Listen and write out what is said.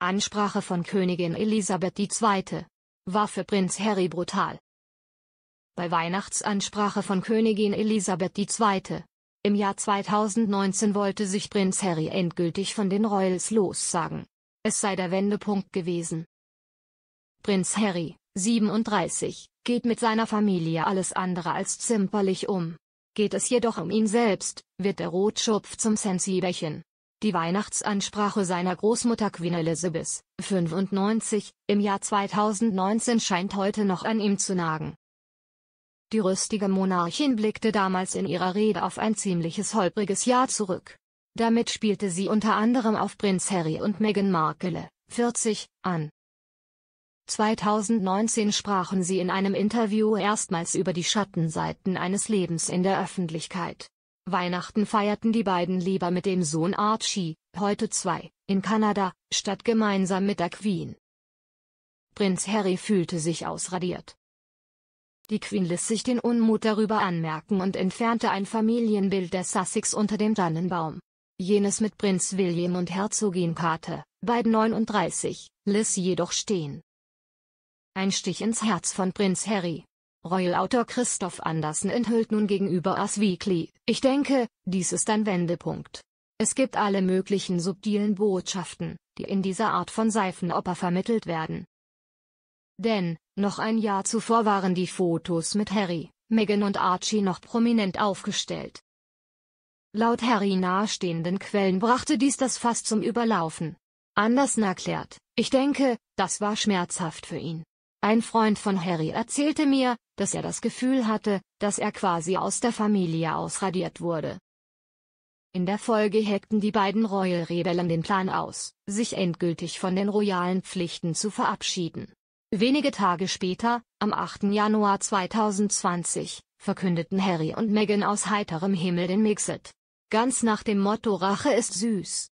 Ansprache von Königin Elisabeth II. war für Prinz Harry brutal. Bei Weihnachtsansprache von Königin Elisabeth II. im Jahr 2019 wollte sich Prinz Harry endgültig von den Royals lossagen. Es sei der Wendepunkt gewesen. Prinz Harry, 37, geht mit seiner Familie alles andere als zimperlich um. Geht es jedoch um ihn selbst, wird der Rotschopf zum Sensibelchen die Weihnachtsansprache seiner Großmutter Queen Elizabeth, 95, im Jahr 2019 scheint heute noch an ihm zu nagen. Die rüstige Monarchin blickte damals in ihrer Rede auf ein ziemliches holpriges Jahr zurück. Damit spielte sie unter anderem auf Prinz Harry und Meghan Markle, 40, an. 2019 sprachen sie in einem Interview erstmals über die Schattenseiten eines Lebens in der Öffentlichkeit. Weihnachten feierten die beiden lieber mit dem Sohn Archie, heute zwei, in Kanada, statt gemeinsam mit der Queen. Prinz Harry fühlte sich ausradiert. Die Queen ließ sich den Unmut darüber anmerken und entfernte ein Familienbild der Sussex unter dem Tannenbaum. Jenes mit Prinz William und Herzogin Kate, beide 39, ließ jedoch stehen. Ein Stich ins Herz von Prinz Harry, Royal-Autor Christoph Andersen enthüllt nun gegenüber As Weekly, ich denke, dies ist ein Wendepunkt. Es gibt alle möglichen subtilen Botschaften, die in dieser Art von Seifenoper vermittelt werden. Denn, noch ein Jahr zuvor waren die Fotos mit Harry, Meghan und Archie noch prominent aufgestellt. Laut Harry nahestehenden Quellen brachte dies das Fass zum Überlaufen. Andersen erklärt, ich denke, das war schmerzhaft für ihn. Ein Freund von Harry erzählte mir, dass er das Gefühl hatte, dass er quasi aus der Familie ausradiert wurde. In der Folge heckten die beiden Royal Rebellen den Plan aus, sich endgültig von den royalen Pflichten zu verabschieden. Wenige Tage später, am 8. Januar 2020, verkündeten Harry und Meghan aus heiterem Himmel den Mixed. Ganz nach dem Motto Rache ist süß.